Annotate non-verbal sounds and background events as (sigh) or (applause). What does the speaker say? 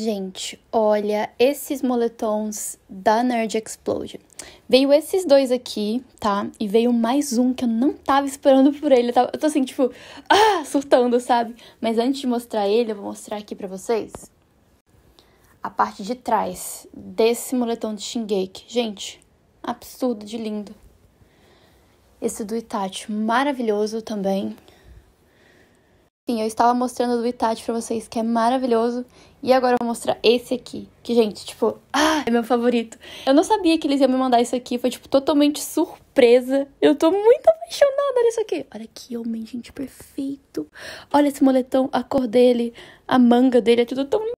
Gente, olha esses moletons da Nerd Explosion. Veio esses dois aqui, tá? E veio mais um que eu não tava esperando por ele. Eu, tava, eu tô assim, tipo, (laughs) ah, surtando, sabe? Mas antes de mostrar ele, eu vou mostrar aqui pra vocês a parte de trás desse moletom de Shingeki. Gente, absurdo de lindo. Esse do Itachi, maravilhoso também. Sim, eu estava mostrando o do Itachi pra vocês, que é maravilhoso. E agora eu vou mostrar esse aqui. Que, gente, tipo, ah, é meu favorito. Eu não sabia que eles iam me mandar isso aqui. Foi, tipo, totalmente surpresa. Eu tô muito apaixonada nisso aqui. Olha que homem, gente, perfeito. Olha esse moletom, a cor dele, a manga dele, é tudo tão